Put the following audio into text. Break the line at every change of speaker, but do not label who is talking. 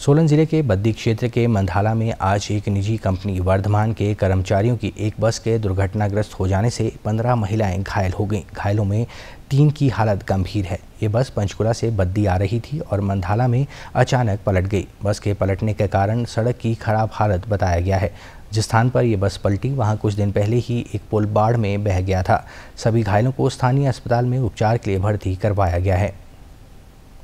सोलन जिले के बद्दी क्षेत्र के मंधाला में आज एक निजी कंपनी वर्धमान के कर्मचारियों की एक बस के दुर्घटनाग्रस्त हो जाने से 15 महिलाएं घायल हो गईं घायलों में तीन की हालत गंभीर है ये बस पंचकुला से बद्दी आ रही थी और मंधाला में अचानक पलट गई बस के पलटने के कारण सड़क की खराब हालत बताया गया है जिस स्थान पर यह बस पलटी वहां कुछ दिन पहले ही एक पुल बाढ़ में बह गया था सभी घायलों को स्थानीय अस्पताल में उपचार के लिए भर्ती करवाया गया है